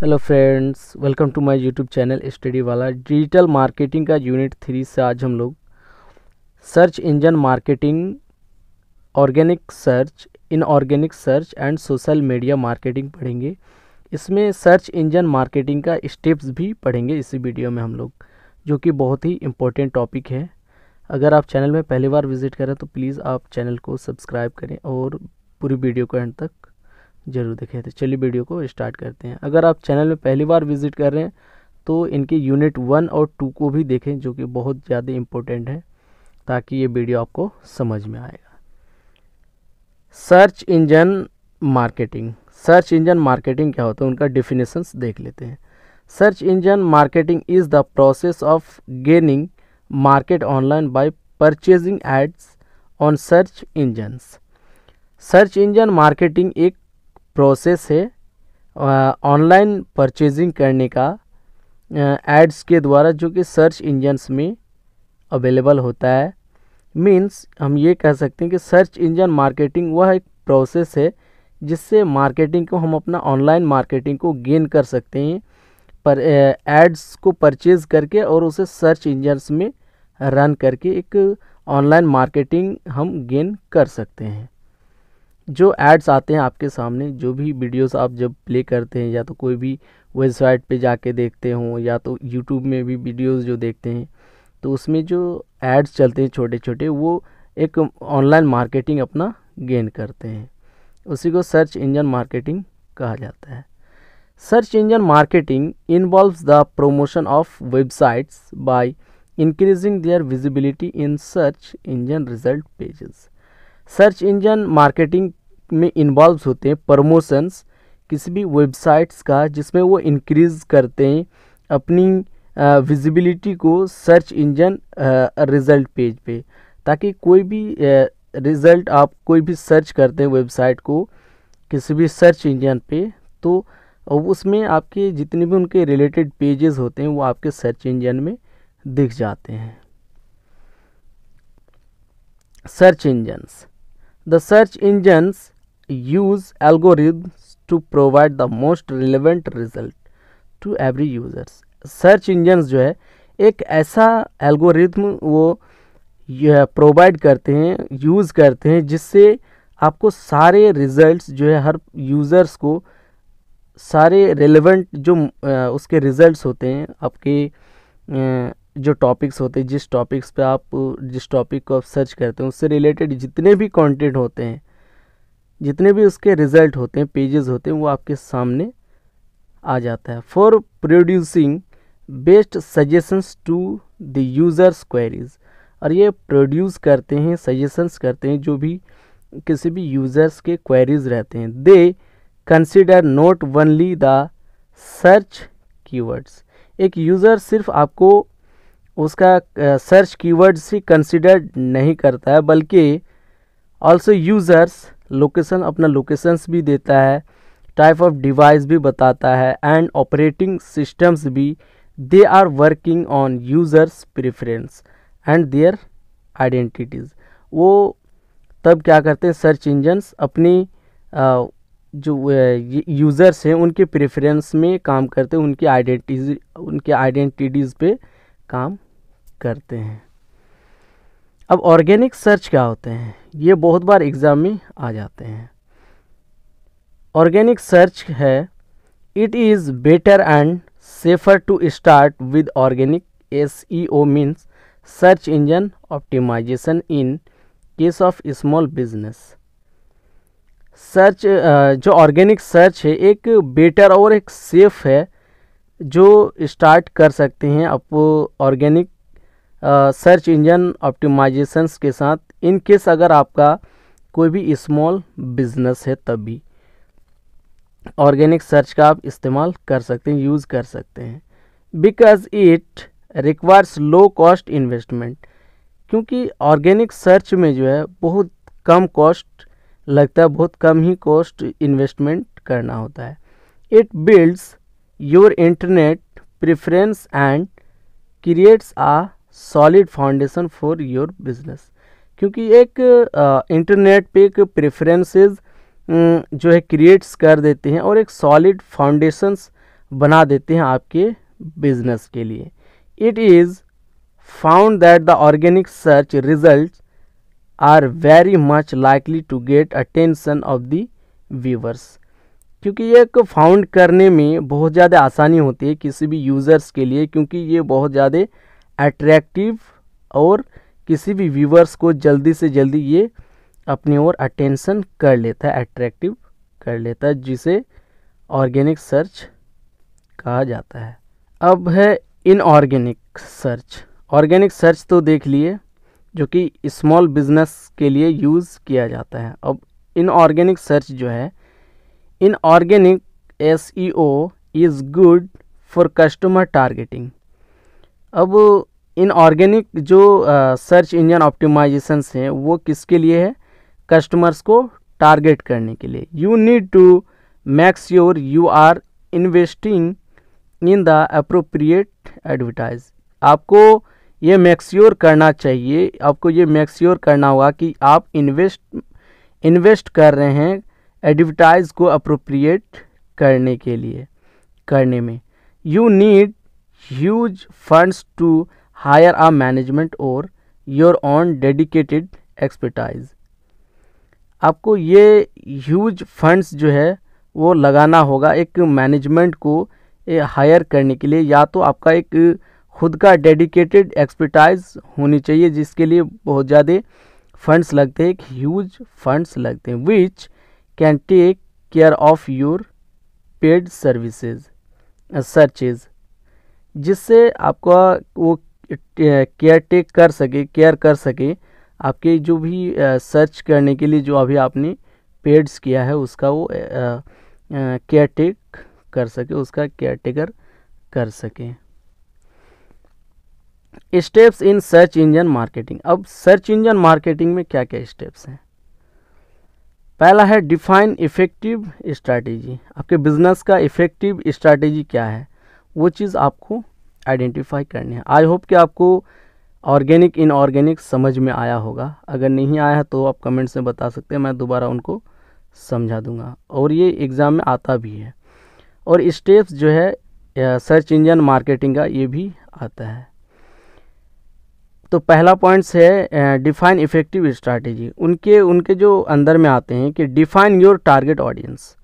hello friends welcome to my YouTube channel study वाला digital marketing का unit three से आज हम लोग search engine marketing organic search inorganic search and social media marketing पढ़ेंगे इसमें सर्च इंजन मार्केटिंग का स्टेप्स भी पढ़ेंगे इसी वीडियो में हम लोग जो कि बहुत ही इम्पोर्टेंट टॉपिक है अगर आप चैनल में पहली बार विज़िट करें तो प्लीज़ आप चैनल को सब्सक्राइब करें और पूरी वीडियो को एंड तक ज़रूर देखें तो चलिए वीडियो को स्टार्ट करते हैं अगर आप चैनल में पहली बार विजिट कर रहे हैं तो इनके यूनिट वन और टू को भी देखें जो कि बहुत ज़्यादा इम्पोर्टेंट है ताकि ये वीडियो आपको समझ में आएगा search engine marketing search engine marketing क्या होता है उनका डिफिनेशंस देख लेते हैं search engine marketing is the process of gaining market online by purchasing ads on search engines search engine marketing एक प्रोसेस है ऑनलाइन परचेजिंग करने का एड्स के द्वारा जो कि सर्च इंजन्स में अवेलेबल होता है मीन्स हम ये कह सकते हैं कि सर्च इंजन मार्केटिंग वह एक प्रोसेस है जिससे मार्केटिंग को हम अपना ऑनलाइन मार्केटिंग को गेन कर सकते हैं पर एड्स को परचेज करके और उसे सर्च इंजन्स में रन करके एक ऑनलाइन मार्केटिंग हम गेन कर सकते हैं जो एड्स आते हैं आपके सामने जो भी वीडियोस आप जब प्ले करते हैं या तो कोई भी वेबसाइट पे जाके देखते हों या तो यूट्यूब में भी वीडियोस जो देखते हैं तो उसमें जो एड्स चलते हैं छोटे छोटे वो एक ऑनलाइन मार्केटिंग अपना गेन करते हैं उसी को सर्च इंजन मार्केटिंग कहा जाता है search engine marketing involves the promotion of websites by increasing their visibility in search engine result pages search engine marketing में इन्वॉल्व होते हैं प्रमोशंस किसी भी वेबसाइट्स का जिसमें वो इनक्रीज़ करते हैं अपनी विजिबिलिटी को सर्च इंजन रिज़ल्ट पेज पे ताकि कोई भी रिज़ल्ट आप कोई भी सर्च करते हैं वेबसाइट को किसी भी सर्च इंजन पे तो उसमें आपके जितने भी उनके रिलेटेड पेजेस होते हैं वो आपके सर्च इंजन में दिख जाते हैं search engines the search engines use algorithms to provide the most relevant result to every users search engine जो है एक ऐसा एल्गोरिथम वो प्रोवाइड करते हैं यूज़ करते हैं जिससे आपको सारे रिजल्ट्स जो है हर यूज़र्स को सारे रिलेवेंट जो उसके रिजल्ट्स होते हैं आपके जो टॉपिक्स होते हैं जिस टॉपिक्स पे आप जिस टॉपिक को आप सर्च करते हैं उससे रिलेटेड जितने भी कंटेंट होते हैं जितने भी उसके रिजल्ट होते हैं पेजेस होते हैं वो आपके सामने आ जाता है for producing best suggestions to the users queries और ये प्रोड्यूस करते हैं सजेशंस करते हैं जो भी किसी भी यूज़र्स के क्वेरीज रहते हैं they consider not only the search keywords एक यूज़र सिर्फ आपको उसका सर्च कीवर्ड्स ही कंसिडर नहीं करता है बल्कि ऑल्सो यूज़र्स लोकेशन अपना लोकेशंस भी देता है टाइप ऑफ डिवाइस भी बताता है एंड ऑपरेटिंग सिस्टम्स भी they are working on users preference and their identities वो तब क्या करते हैं सर्च इंजन्स अपनी आ, जो यूज़र्स हैं उनके प्रेफरेंस में काम करते हैं उनकी आइडेंटिटीज उनके आइडेंटिटीज़ पे काम करते हैं अब ऑर्गेनिक सर्च क्या होते हैं ये बहुत बार एग्ज़ाम में आ जाते हैं ऑर्गेनिक सर्च है it is better and safer to start with organic S E O means search engine optimization in case of small business search जो ऑर्गेनिक सर्च है एक बेटर और एक सेफ है जो स्टार्ट कर सकते हैं आप ऑर्गेनिक सर्च इंजन ऑप्टिमाइजेशंस के साथ इन केस अगर आपका कोई भी स्मॉल बिजनेस है तब भी ऑर्गेनिक सर्च का आप इस्तेमाल कर सकते हैं यूज़ कर सकते हैं because it requires low cost investment क्योंकि ऑर्गेनिक सर्च में जो है बहुत कम कॉस्ट लगता है बहुत कम ही कॉस्ट इन्वेस्टमेंट करना होता है it builds your internet preference and creates a solid foundation for your business क्योंकि एक इंटरनेट पे एक प्रेफरेंसेस जो है क्रिएट्स कर देते हैं और एक सॉलिड फाउंडेशंस बना देते हैं आपके बिजनेस के लिए it is found that the organic search result are very much likely to get attention of the viewers क्योंकि ये एक फाउंड करने में बहुत ज़्यादा आसानी होती है किसी भी यूज़र्स के लिए क्योंकि ये बहुत ज़्यादा अट्रैक्टिव और किसी भी व्यूवर्स को जल्दी से जल्दी ये अपनी ओर अटेंशन कर लेता है अट्रैक्टिव कर लेता है जिसे ऑर्गेनिक सर्च कहा जाता है अब है इनऑर्गेनिक सर्च ऑर्गेनिक सर्च तो देख लिए जो कि स्मॉल बिजनेस के लिए यूज़ किया जाता है अब इनऑर्गेनिक सर्च जो है inorganic S E O is good for customer targeting अब इन ऑर्गेनिक जो सर्च इंजन ऑप्टिमाइजेशन हैं वो किसके लिए है कस्टमर्स को टारगेट करने के लिए you need to make sure your you are investing in the appropriate advertise आपको ये मैक्स्योर करना चाहिए आपको ये मैक्स्योर करना होगा कि आप इन्वेस्ट इन्वेस्ट कर रहे हैं एडवर्टाइज को अप्रोप्रिएट करने के लिए करने में you need huge funds to hire a management और योर ऑन डेडिकेटेड एक्सपर्टाइज आपको ये ह्यूज फंड्स जो है वो लगाना होगा एक मैनेजमेंट को हायर करने के लिए या तो आपका एक खुद का डेडिकेटेड एक्सपर्टाइज होनी चाहिए जिसके लिए बहुत ज़्यादा फंड्स लगते हैं एक ह्यूज फंड्स लगते हैं which can take care of your paid services searches जिससे आपका वो केयर टेक कर सके केयर कर सके आपके जो भी सर्च करने के लिए जो अभी आपने पेड्स किया है उसका वो केयर टेक कर सके उसका केयर टेकर कर सके steps in search engine marketing अब सर्च इंजन मार्केटिंग में क्या क्या स्टेप्स हैं पहला है डिफाइन इफ़ेक्टिव स्ट्रैटेजी आपके बिजनेस का इफ़ेक्टिव स्ट्रैटेजी क्या है वो चीज़ आपको आइडेंटिफाई करने हैं आई होप कि आपको ऑर्गेनिक इनऑर्गेनिक समझ में आया होगा अगर नहीं आया तो आप कमेंट्स में बता सकते हैं मैं दोबारा उनको समझा दूंगा और ये एग्ज़ाम में आता भी है और स्टेप्स जो है सर्च इंजन मार्केटिंग का ये भी आता है तो पहला पॉइंट्स है डिफ़ाइन इफ़ेक्टिव स्ट्रैटेजी उनके उनके जो अंदर में आते हैं कि डिफ़ाइन योर टारगेट ऑडियंस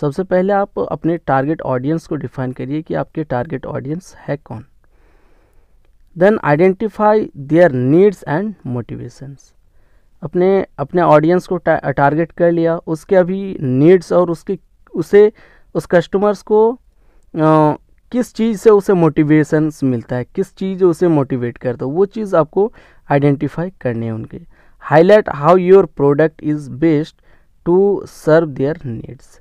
सबसे पहले आप अपने टारगेट ऑडियंस को डिफाइन करिए कि आपके टारगेट ऑडियंस है कौन then identify their needs and motivations अपने अपने ऑडियंस को टारगेट कर लिया उसके अभी नीड्स और उसके उसे उस कस्टमर्स को आ, किस चीज़ से उसे मोटिवेशंस मिलता है किस चीज़ उसे मोटिवेट करता है वो चीज़ आपको आइडेंटिफाई करनी है उनके highlight how your product is best to serve their needs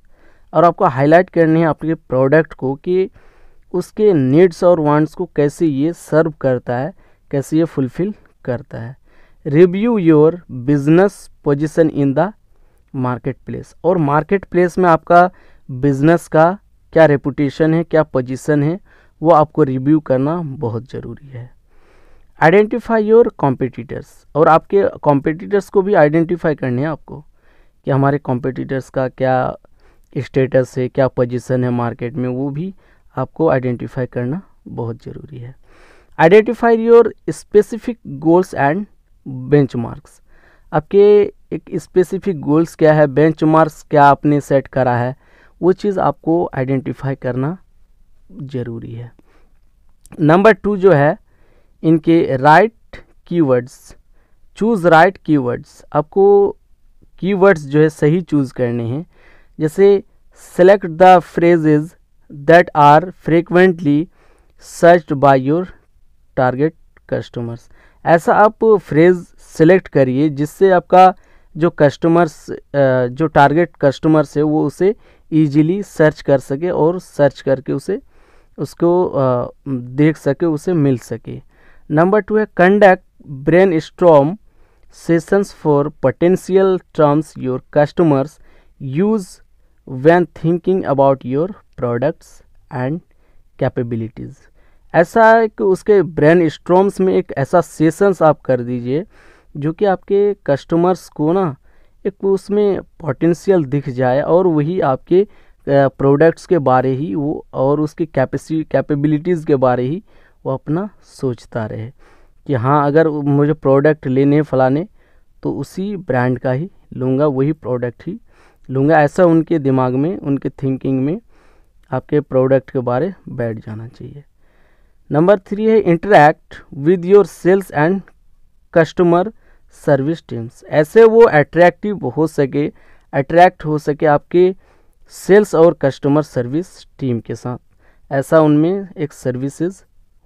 और आपको हाईलाइट करनी है आपके प्रोडक्ट को कि उसके नीड्स और वांट्स को कैसे ये सर्व करता है कैसे ये फुलफिल करता है review your business position in the market place और मार्केट प्लेस में आपका बिजनेस का क्या रेपुटेशन है क्या पोजिशन है वो आपको रिव्यू करना बहुत ज़रूरी है आइडेंटिफाई योर कॉम्पिटिटर्स और आपके कॉम्पिटिटर्स को भी आइडेंटिफाई करने हैं आपको कि हमारे कॉम्पिटिटर्स का क्या स्टेटस है क्या पोजीशन है मार्केट में वो भी आपको आइडेंटिफाई करना बहुत ज़रूरी है identify your specific goals and benchmarks आपके एक स्पेसिफिक गोल्स क्या है बेंचमार्क्स क्या आपने सेट करा है वो चीज़ आपको आइडेंटिफाई करना ज़रूरी है नंबर टू जो है इनके right keywords choose right keywords आपको कीवर्ड्स जो है सही चूज़ करने हैं जैसे select the phrases that are frequently searched by your target customers ऐसा आप फ्रेज सेलेक्ट करिए जिससे आपका जो कस्टमर्स जो टारगेट कस्टमर्स है वो उसे ईजीली सर्च कर सके और सर्च करके उसे उसको देख सके उसे मिल सके नंबर टू है conduct brainstorm sessions for potential terms your customers use when thinking about your products and capabilities ऐसा है कि उसके ब्रेन स्ट्रोम्स में एक ऐसा सेशंस आप कर दीजिए जो कि आपके कस्टमर्स को ना एक उसमें पोटेंशियल दिख जाए और वही आपके प्रोडक्ट्स के बारे ही वो और उसके कैपेसिटी कैपेबिलिटीज़ के बारे ही वो अपना सोचता रहे कि हाँ अगर मुझे प्रोडक्ट लेने फलाने तो उसी ब्रांड का ही लूँगा वही प्रोडक्ट ही लूँगा ऐसा उनके दिमाग में उनके थिंकिंग में आपके प्रोडक्ट के बारे बैठ जाना चाहिए नंबर थ्री है interact with your sales and customer service teams ऐसे वो अट्रैक्टिव हो सके अट्रैक्ट हो सके आपके सेल्स और कस्टमर सर्विस टीम के साथ ऐसा उनमें एक सर्विसेज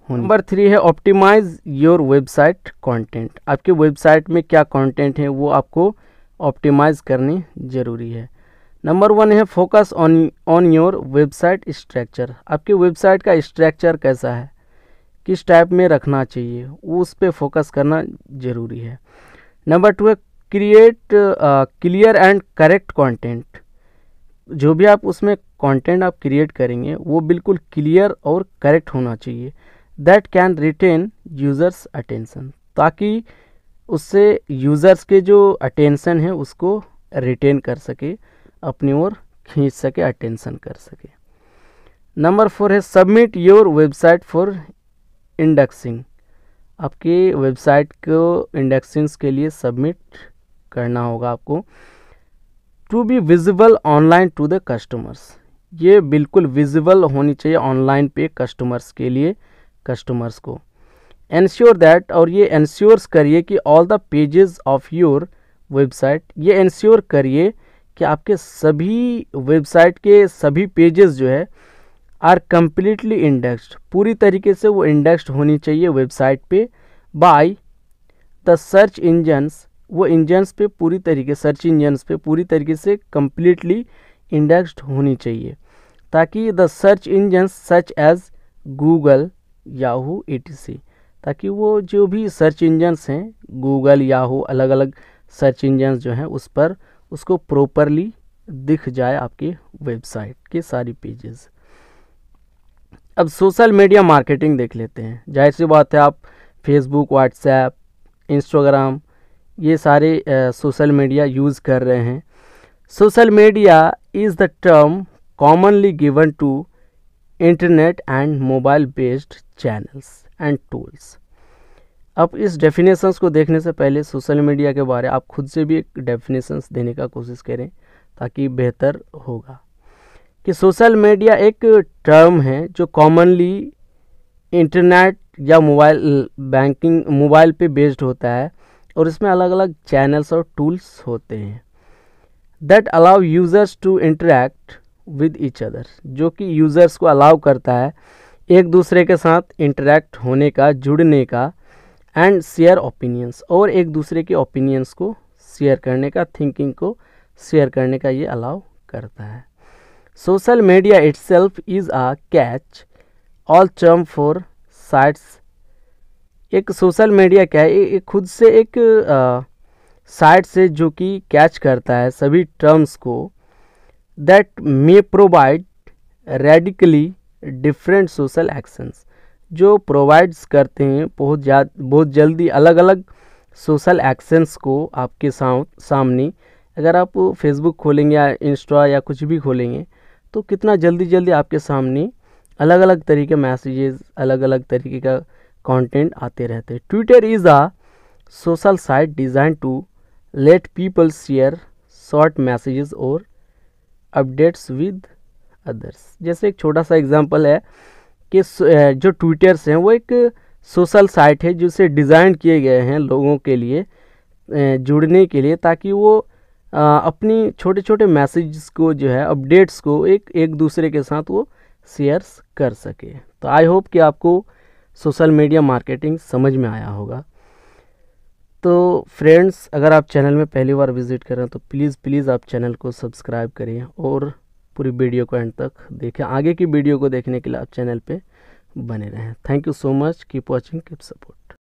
होनी नंबर थ्री है ऑप्टिमाइज योर वेबसाइट कंटेंट आपके वेबसाइट में क्या कंटेंट है वो आपको ऑप्टिमाइज़ करनी ज़रूरी है नंबर वन है focus on on your website structure आपकी वेबसाइट का स्ट्रक्चर कैसा है किस टाइप में रखना चाहिए उस पर फोकस करना ज़रूरी है नंबर टू है create clear and correct content जो भी आप उसमें कंटेंट आप क्रिएट करेंगे वो बिल्कुल क्लियर और करेक्ट होना चाहिए that can retain users attention ताकि उससे यूज़र्स के जो अटेंशन है उसको रिटेन कर सके अपनी ओर खींच सके अटेंसन कर सके नंबर फोर है submit your website for indexing आपके वेबसाइट को इंडेक्सिंग्स के लिए सबमिट करना होगा आपको to be visible online to the customers ये बिल्कुल विजिबल होनी चाहिए ऑनलाइन पे कस्टमर्स के लिए कस्टमर्स को एनश्योर दैट और ये एनश्योर्स करिए कि all the pages of your website ये इंश्योर करिए कि आपके सभी वेबसाइट के सभी पेजेस जो है आर कम्प्लीटली इंडेक्स्ड पूरी तरीके से वो इंडेक्स्ड होनी चाहिए वेबसाइट पे बाय द सर्च इंजन्स वो इंजन्स पे पूरी तरीके सर्च इंजन्स पे पूरी तरीके से कम्प्लीटली इंडेक्स्ड होनी चाहिए ताकि the search engines such as Google Yahoo E T C ताकि वो जो भी सर्च इंजन्स हैं गूगल याहू अलग अलग सर्च इंजन्स जो हैं उस पर उसको प्रॉपरली दिख जाए आपके वेबसाइट के सारी पेजेस अब सोशल मीडिया मार्केटिंग देख लेते हैं जाहिर सी बात है आप फेसबुक व्हाट्सएप इंस्टाग्राम ये सारे सोशल मीडिया यूज़ कर रहे हैं social media is the term commonly given to internet and mobile based channels and tools अब इस डेफिनेशंस को देखने से पहले सोशल मीडिया के बारे आप खुद से भी एक डेफिनेशंस देने का कोशिश करें ताकि बेहतर होगा कि सोशल मीडिया एक टर्म है जो कॉमनली इंटरनेट या मोबाइल बैंकिंग मोबाइल पे बेस्ड होता है और इसमें अलग अलग चैनल्स और टूल्स होते हैं that allow users to interact with each other जो कि यूज़र्स को अलाउ करता है एक दूसरे के साथ इंटरेक्ट होने का जुड़ने का एंड शेयर ओपिनियंस और एक दूसरे के ओपिनियंस को शेयर करने का थिंकिंग को शेयर करने का ये अलाउ करता है social media itself is a catch all term for sites एक सोशल मीडिया क्या है एक खुद से एक साइट से जो कि कैच करता है सभी टर्म्स को that may provide radically different social actions जो प्रोवाइड्स करते हैं बहुत ज़्यादा बहुत जल्दी अलग अलग सोशल एक्शंस को आपके सामने अगर आप फेसबुक खोलेंगे या इंस्टा या कुछ भी खोलेंगे तो कितना जल्दी जल्दी आपके सामने अलग अलग तरीके मैसेजेस अलग अलग तरीके का कंटेंट आते रहते हैं Twitter is a social site design to let people share short messages और अपडेट्स विद अदर्स जैसे एक छोटा सा एग्जाम्पल है कि जो ट्विटर्स हैं वो एक सोशल साइट है जिसे डिज़ाइन किए गए हैं लोगों के लिए जुड़ने के लिए ताकि वो अपनी छोटे छोटे मैसेज को जो है अपडेट्स को एक एक दूसरे के साथ वो शेयर्स कर सके तो आई होप कि आपको सोशल मीडिया मार्केटिंग समझ में आया होगा तो फ्रेंड्स अगर आप चैनल में पहली बार विज़िट कर रहे हैं तो प्लीज़ प्लीज़ आप चैनल को सब्सक्राइब करें और पूरी वीडियो को एंड तक देखें आगे की वीडियो को देखने के लिए आप चैनल पे बने रहें thank you so much keep watching keep support